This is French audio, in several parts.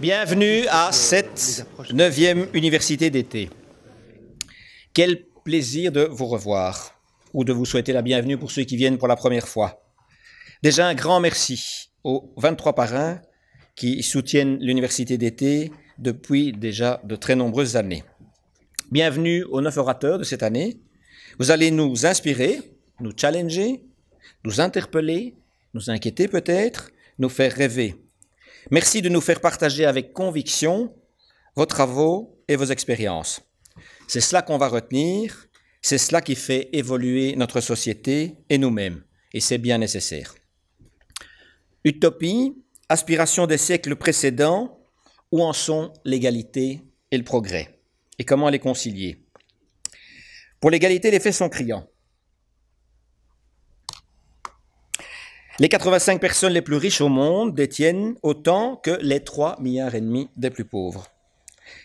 Bienvenue à cette neuvième université d'été. Quel plaisir de vous revoir, ou de vous souhaiter la bienvenue pour ceux qui viennent pour la première fois. Déjà un grand merci aux 23 parrains qui soutiennent l'université d'été depuis déjà de très nombreuses années. Bienvenue aux neuf orateurs de cette année. Vous allez nous inspirer, nous challenger, nous interpeller, nous inquiéter peut-être, nous faire rêver. Merci de nous faire partager avec conviction vos travaux et vos expériences. C'est cela qu'on va retenir, c'est cela qui fait évoluer notre société et nous-mêmes, et c'est bien nécessaire. Utopie, aspiration des siècles précédents, où en sont l'égalité et le progrès Et comment les concilier Pour l'égalité, les faits sont criants. Les 85 personnes les plus riches au monde détiennent autant que les 3 milliards et demi des plus pauvres.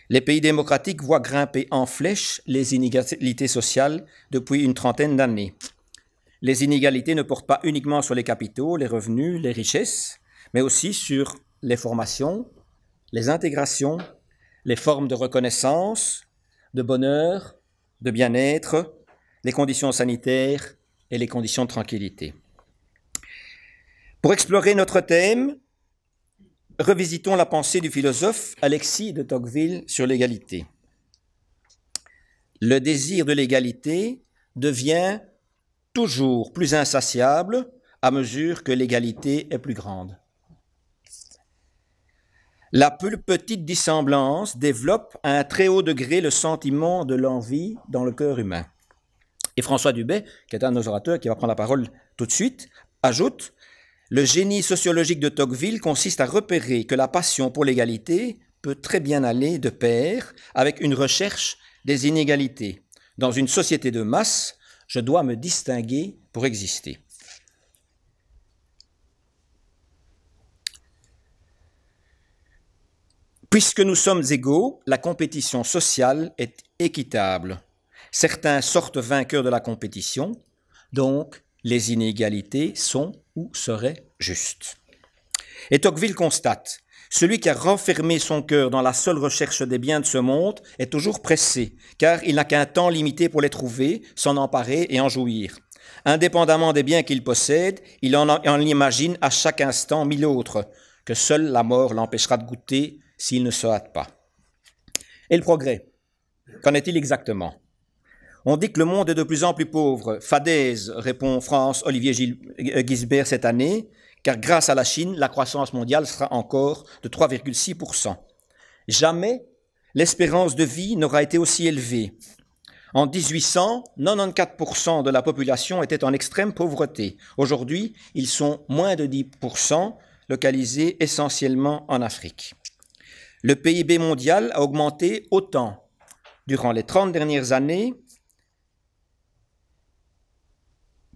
Les pays démocratiques voient grimper en flèche les inégalités sociales depuis une trentaine d'années. Les inégalités ne portent pas uniquement sur les capitaux, les revenus, les richesses, mais aussi sur les formations, les intégrations, les formes de reconnaissance, de bonheur, de bien-être, les conditions sanitaires et les conditions de tranquillité. Pour explorer notre thème, revisitons la pensée du philosophe Alexis de Tocqueville sur l'égalité. Le désir de l'égalité devient toujours plus insatiable à mesure que l'égalité est plus grande. La plus petite dissemblance développe à un très haut degré le sentiment de l'envie dans le cœur humain. Et François Dubé, qui est un de nos orateurs, qui va prendre la parole tout de suite, ajoute le génie sociologique de Tocqueville consiste à repérer que la passion pour l'égalité peut très bien aller de pair avec une recherche des inégalités. Dans une société de masse, je dois me distinguer pour exister. Puisque nous sommes égaux, la compétition sociale est équitable. Certains sortent vainqueurs de la compétition, donc les inégalités sont ou seraient juste. Et Tocqueville constate, celui qui a renfermé son cœur dans la seule recherche des biens de ce monde est toujours pressé, car il n'a qu'un temps limité pour les trouver, s'en emparer et en jouir. Indépendamment des biens qu'il possède, il en, imagine à chaque instant mille autres, que seule la mort l'empêchera de goûter s'il ne se hâte pas. Et le progrès Qu'en est-il exactement on dit que le monde est de plus en plus pauvre. Fadaise, répond France Olivier euh, Gisbert cette année, car grâce à la Chine, la croissance mondiale sera encore de 3,6%. Jamais l'espérance de vie n'aura été aussi élevée. En 1800, 94% de la population était en extrême pauvreté. Aujourd'hui, ils sont moins de 10%, localisés essentiellement en Afrique. Le PIB mondial a augmenté autant durant les 30 dernières années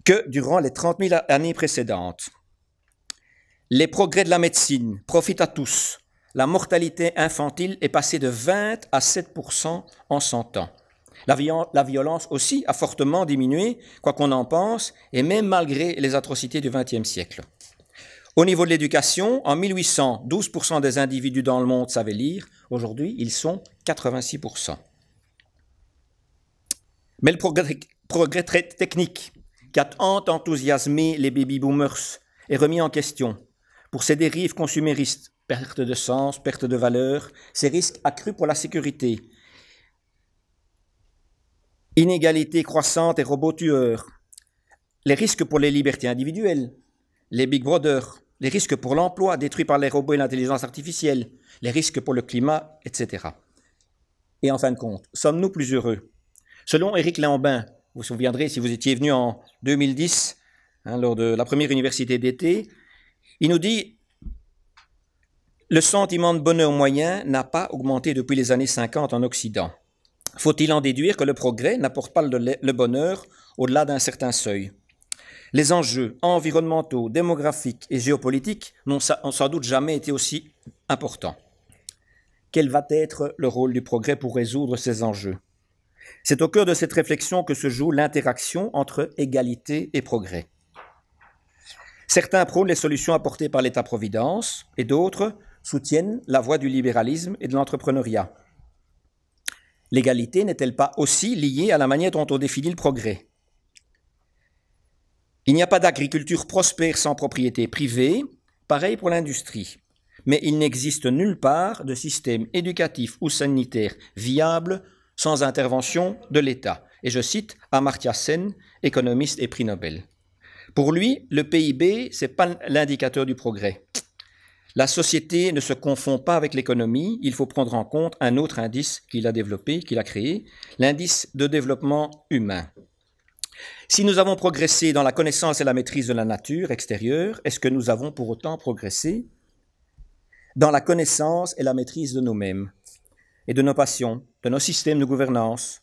que durant les 30 000 années précédentes. Les progrès de la médecine profitent à tous. La mortalité infantile est passée de 20 à 7 en 100 ans. La, violence aussi a fortement diminué, quoi qu'on en pense, et même malgré les atrocités du XXe siècle. Au niveau de l'éducation, en 1800, 12% des individus dans le monde savaient lire. Aujourd'hui, ils sont 86%. Mais le progrès, technique, qui a tant enthousiasmé les baby-boomers, est remis en question pour ces dérives consuméristes, perte de sens, perte de valeur, ces risques accrus pour la sécurité, inégalités croissantes et robots tueurs, les risques pour les libertés individuelles, les Big Brother, les risques pour l'emploi détruit par les robots et l'intelligence artificielle, les risques pour le climat, etc. Et en fin de compte, sommes-nous plus heureux Selon Éric Lambin, vous vous souviendrez si vous étiez venu en 2010, hein, lors de la première université d'été, il nous dit, le sentiment de bonheur moyen n'a pas augmenté depuis les années 50 en Occident. Faut-il en déduire que le progrès n'apporte pas le bonheur au-delà d'un certain seuil Les enjeux environnementaux, démographiques et géopolitiques n'ont sans doute jamais été aussi importants. Quel va être le rôle du progrès pour résoudre ces enjeux C'est au cœur de cette réflexion que se joue l'interaction entre égalité et progrès. Certains prônent les solutions apportées par l'État-providence et d'autres soutiennent la voie du libéralisme et de l'entrepreneuriat. L'égalité n'est-elle pas aussi liée à la manière dont on définit le progrès Il n'y a pas d'agriculture prospère sans propriété privée, pareil pour l'industrie. Mais il n'existe nulle part de système éducatif ou sanitaire viable sans intervention de l'État. Et je cite Amartya Sen, économiste et prix Nobel. Pour lui, le PIB, ce n'est pas l'indicateur du progrès. La société ne se confond pas avec l'économie, il faut prendre en compte un autre indice qu'il a développé, qu'il a créé, l'indice de développement humain. Si nous avons progressé dans la connaissance et la maîtrise de la nature extérieure, est-ce que nous avons pour autant progressé dans la connaissance et la maîtrise de nous-mêmes et de nos passions, de nos systèmes de gouvernance,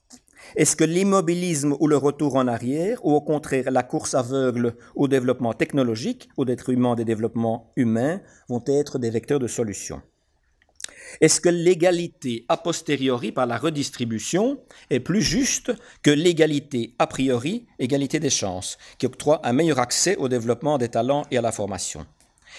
est-ce que l'immobilisme ou le retour en arrière, ou au contraire la course aveugle au développement technologique, au détriment des développements humains, vont être des vecteurs de solutions Est-ce que l'égalité a posteriori par la redistribution est plus juste que l'égalité a priori, égalité des chances, qui octroie un meilleur accès au développement des talents et à la formation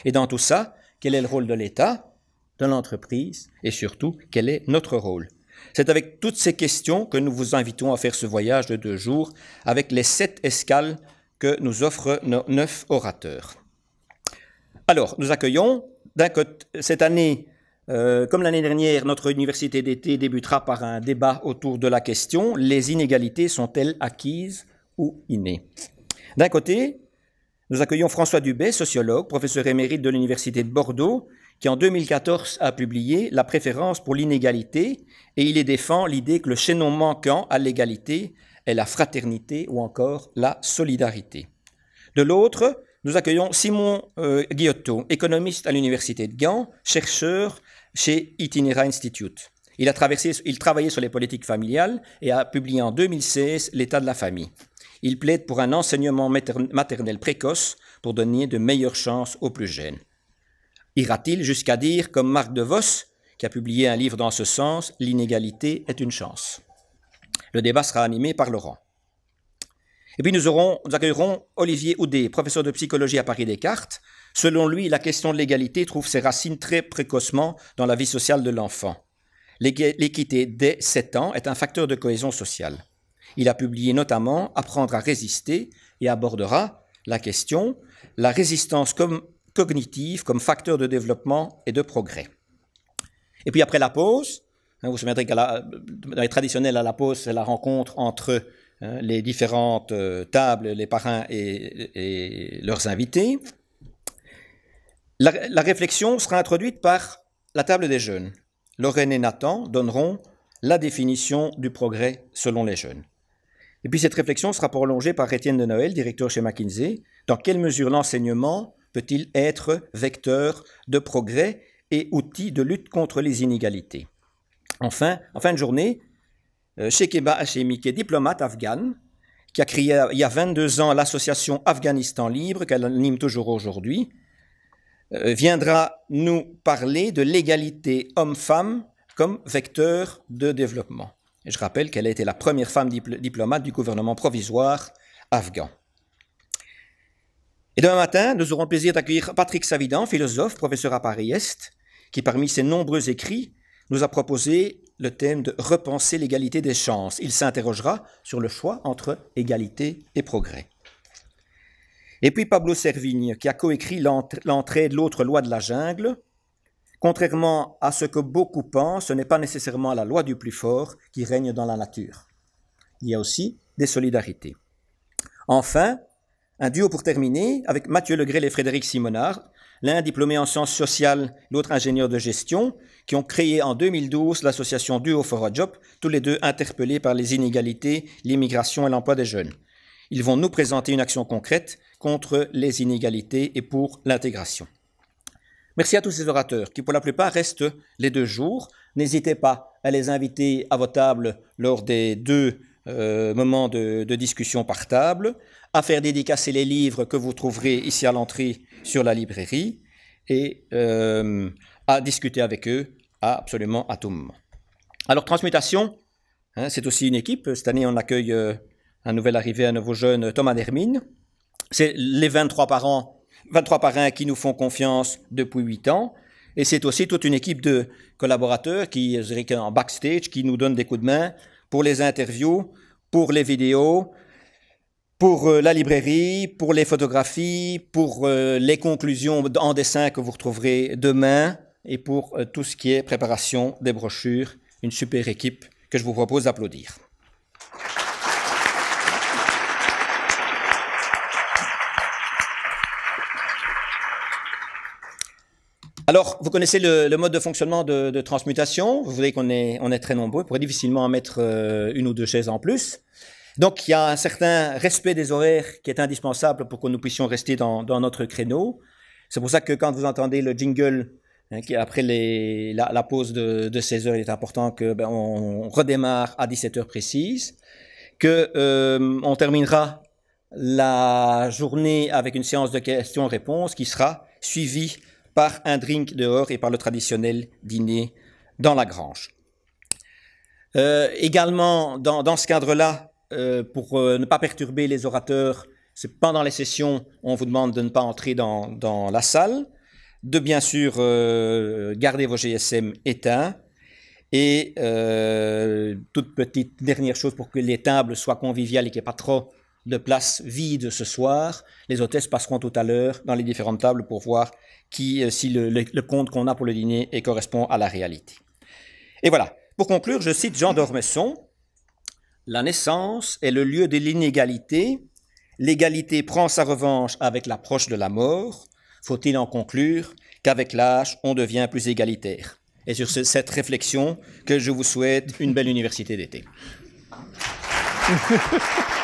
Et dans tout ça, quel est le rôle de l'État, de l'entreprise, et surtout, quel est notre rôle c'est avec toutes ces questions que nous vous invitons à faire ce voyage de deux jours avec les sept escales que nous offrent nos neuf orateurs. Alors, nous accueillons d'un côté, cette année, euh, comme l'année dernière, notre université d'été débutera par un débat autour de la question les inégalités sont-elles acquises ou innées D'un côté, nous accueillons François Dubé, sociologue, professeur émérite de l'université de Bordeaux, qui en 2014 a publié La préférence pour l'inégalité, et il défend l'idée que le chaînon manquant à l'égalité est la fraternité ou encore la solidarité. De l'autre, nous accueillons Simon euh, économiste à l'Université de Gand, chercheur chez Itinera Institute. Il a traversé, il travaillait sur les politiques familiales et a publié en 2016 L'état de la famille. Il plaide pour un enseignement maternel précoce pour donner de meilleures chances aux plus jeunes. Ira-t-il jusqu'à dire, comme Marc de Vos, qui a publié un livre dans ce sens, L'inégalité est une chance Le débat sera animé par Laurent. Et puis nous, aurons, nous accueillerons Olivier Houdet, professeur de psychologie à Paris Descartes. Selon lui, la question de l'égalité trouve ses racines très précocement dans la vie sociale de l'enfant. L'équité dès 7 ans est un facteur de cohésion sociale. Il a publié notamment Apprendre à résister et abordera la question La résistance comme cognitif comme facteur de développement et de progrès. Et puis après la pause, vous hein, vous souviendrez que la, dans à la pause, c'est la rencontre entre euh, les différentes euh, tables, les parrains et, leurs invités. La, la, réflexion sera introduite par la table des jeunes. Lorraine et Nathan donneront la définition du progrès selon les jeunes. Et puis cette réflexion sera prolongée par Étienne de Noël, directeur chez McKinsey. Dans quelle mesure l'enseignement peut-il être vecteur de progrès et outil de lutte contre les inégalités Enfin, en fin de journée, euh, Shekeba Hashemi, diplomate afghane, qui a créé il y a 22 ans l'association Afghanistan Libre, qu'elle anime toujours aujourd'hui, euh, viendra nous parler de l'égalité homme-femme comme vecteur de développement. Je rappelle qu'elle a été la première femme diplomate du gouvernement provisoire afghan. Et demain matin, nous aurons le plaisir d'accueillir Patrick Savidan, philosophe, professeur à Paris-Est, qui parmi ses nombreux écrits nous a proposé le thème de repenser l'égalité des chances. Il s'interrogera sur le choix entre égalité et progrès. Et puis Pablo Servigne, qui a coécrit l'entrée de l'autre loi de la jungle. Contrairement à ce que beaucoup pensent, ce n'est pas nécessairement la loi du plus fort qui règne dans la nature. Il y a aussi des solidarités. Enfin, un duo pour terminer avec Mathieu legré et Frédéric Simonard, l'un diplômé en sciences sociales, l'autre ingénieur de gestion, qui ont créé en 2012 l'association Duo for a Job, tous les deux interpellés par les inégalités, l'immigration et l'emploi des jeunes. Ils vont nous présenter une action concrète contre les inégalités et pour l'intégration. Merci à tous ces orateurs qui, pour la plupart, restent les deux jours. N'hésitez pas à les inviter à vos tables lors des deux euh, moments de discussion par table à faire dédicacer les livres que vous trouverez ici à l'entrée sur la librairie et euh, à discuter avec eux à absolument à tout moment. Alors Transmutation, hein, c'est aussi une équipe. Cette année, on accueille euh, un nouvel arrivé, un nouveau jeune, Thomas Dermine. C'est les 23 parents, 23 parrains qui nous font confiance depuis 8 ans. Et c'est aussi toute une équipe de collaborateurs qui, je en backstage, qui nous donnent des coups de main pour les interviews, pour les vidéos, pour euh, la librairie, pour les photographies, pour euh, les conclusions en dessin que vous retrouverez demain et pour euh, tout ce qui est préparation des brochures. Une super équipe que je vous propose d'applaudir. Alors, vous connaissez le, mode de fonctionnement de, transmutation. Vous voyez qu'on est, on est, très nombreux. On pourrait difficilement en mettre une ou deux chaises en plus. Donc, il y a un certain respect des horaires qui est indispensable pour que nous puissions rester dans, dans notre créneau. C'est pour ça que quand vous entendez le jingle hein, qui, après les, la, la, pause de, de 16 heures, il est important que ben, on redémarre à 17 heures précises, que euh, on terminera la journée avec une séance de questions-réponses qui sera suivie par un drink dehors et par le traditionnel dîner dans la grange. Euh, également, dans, dans ce cadre-là, euh, pour euh, ne pas perturber les orateurs, c'est pendant les sessions, on vous demande de ne pas entrer dans, dans la salle, de bien sûr euh, garder vos GSM éteints. Et toute petite dernière chose pour que les tables soient conviviales et qu'il n'y ait pas trop de places vides ce soir. Les hôtesses passeront tout à l'heure dans les différentes tables pour voir qui, si le, compte qu'on a pour le dîner correspond à la réalité. Et voilà. Pour conclure, je cite Jean d'Ormesson, la naissance est le lieu de l'inégalité. L'égalité prend sa revanche avec l'approche de la mort. Faut-il en conclure qu'avec l'âge, on devient plus égalitaire Et sur cette réflexion que je vous souhaite une belle université d'été.